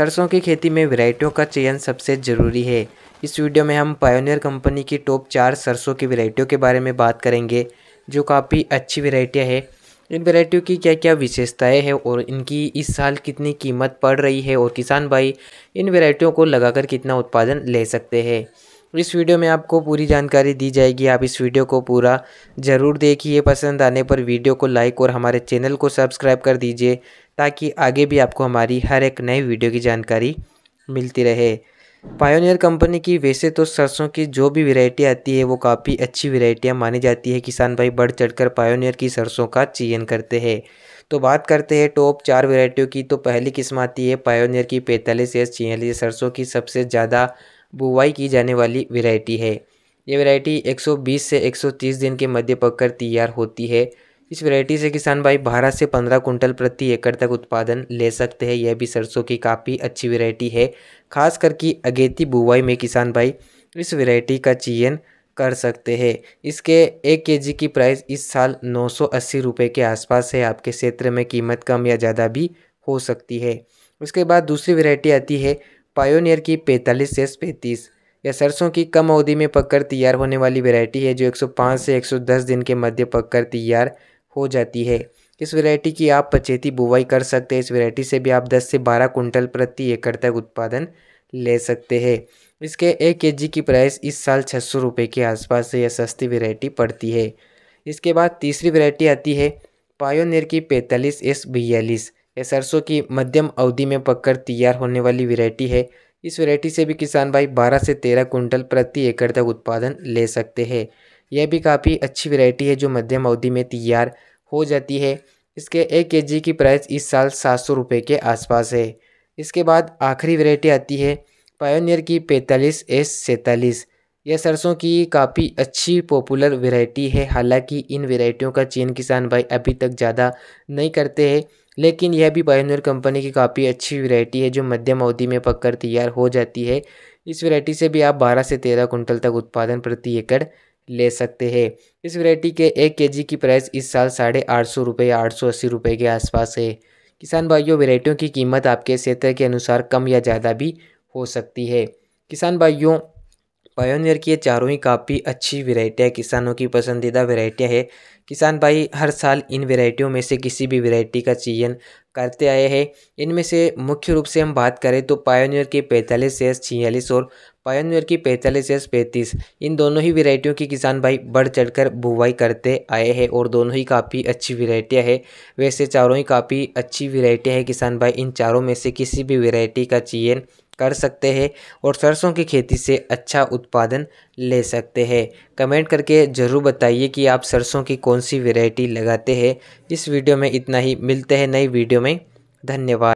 सरसों की खेती में वैरायटियों का चयन सबसे ज़रूरी है इस वीडियो में हम पायोनियर कंपनी की टॉप चार सरसों की वैरायटियों के बारे में बात करेंगे जो काफ़ी अच्छी वैरायटियाँ हैं इन वैरायटियों की क्या क्या विशेषताएं हैं और इनकी इस साल कितनी कीमत पड़ रही है और किसान भाई इन वेराइटियों को लगाकर कितना उत्पादन ले सकते हैं इस वीडियो में आपको पूरी जानकारी दी जाएगी आप इस वीडियो को पूरा ज़रूर देखिए पसंद आने पर वीडियो को लाइक और हमारे चैनल को सब्सक्राइब कर दीजिए ताकि आगे भी आपको हमारी हर एक नई वीडियो की जानकारी मिलती रहे पायोनियर कंपनी की वैसे तो सरसों की जो भी वैरायटी आती है वो काफ़ी अच्छी वैरायटियाँ मानी जाती है किसान भाई बढ़ चढ़कर पायोनियर की सरसों का चयन करते हैं तो बात करते हैं टॉप चार वैरायटियों की तो पहली किस्म आती है पायोनियर की पैंतालीस या छियालीस सरसों की सबसे ज़्यादा बुवाई की जाने वाली वेराइटी है ये वेराइटी 120 से 130 दिन के मध्य पककर तैयार होती है इस वैरायटी से किसान भाई बारह से पंद्रह कुंटल प्रति एकड़ तक उत्पादन ले सकते हैं यह भी सरसों की काफ़ी अच्छी वैरायटी है खास करके अगेती बुवाई में किसान भाई इस वैरायटी का चयन कर सकते हैं इसके एक केजी की प्राइस इस साल नौ सौ अस्सी रुपये के आसपास है आपके क्षेत्र में कीमत कम या ज़्यादा भी हो सकती है उसके बाद दूसरी वेरायटी आती है पायोनियर की पैंतालीस से पैंतीस यह सरसों की कम अवधि में पककर तैयार होने वाली वैरायटी है जो 105 से 110 दिन के मध्य पककर तैयार हो जाती है इस वैरायटी की आप पचेती बुवाई कर सकते हैं इस वैरायटी से भी आप 10 से 12 कुंटल प्रति एकड़ तक उत्पादन ले सकते हैं इसके एक के जी की प्राइस इस साल छः सौ रुपये के आसपास से यह सस्ती वेरायटी पड़ती है इसके बाद तीसरी वेरायटी आती है पायोनियर की पैंतालीस एस बयालीस यह सरसों की मध्यम अवधि में पककर तैयार होने वाली वेरायटी है इस वेरायटी से भी किसान भाई 12 से 13 कुंटल प्रति एकड़ तक उत्पादन ले सकते हैं यह भी काफ़ी अच्छी वेरायटी है जो मध्यम अवधि में तैयार हो जाती है इसके एक के की प्राइस इस साल सात सौ रुपये के आसपास है इसके बाद आखिरी वेरायटी आती है पायोनियर की पैंतालीस एस सैंतालीस यह सरसों की काफ़ी अच्छी पॉपुलर वेरायटी है हालांकि इन वेरायटियों का चयन किसान भाई अभी तक ज़्यादा नहीं करते हैं लेकिन यह भी पायनियर कंपनी की काफ़ी अच्छी वैरायटी है जो मध्यम अवधि में पककर तैयार हो जाती है इस वैरायटी से भी आप बारह से तेरह कुंटल तक उत्पादन प्रति एकड़ ले सकते हैं इस वैरायटी के एक केजी की प्राइस इस साल साढ़े आठ सौ रुपये या आठ सौ अस्सी रुपये के आसपास है किसान भाइयों वैरायटियों की कीमत आपके क्षेत्र के अनुसार कम या ज़्यादा भी हो सकती है किसान भाइयों पायोनियर की ये चारों ही काफ़ी अच्छी है किसानों की पसंदीदा वेराइटियाँ है किसान भाई हर साल इन वेराइटियों में से किसी भी वेराइटी का चयन करते आए हैं इनमें से मुख्य रूप से हम बात करें तो पायोनियर की पैंतालीस एस छियालीस और पायोनियर की पैंतालीस एस पैंतीस इन दोनों ही वेराइटियों की किसान भाई बढ़ चढ़कर बुवाई करते आए हैं और दोनों ही काफ़ी अच्छी वेराइटियाँ है वैसे चारों ही काफ़ी अच्छी वेराइटियाँ हैं किसान भाई इन चारों में से किसी भी वेराइटी का चयन कर सकते हैं और सरसों की खेती से अच्छा उत्पादन ले सकते हैं कमेंट करके ज़रूर बताइए कि आप सरसों की कौन सी वेराइटी लगाते हैं इस वीडियो में इतना ही मिलते हैं नई वीडियो में धन्यवाद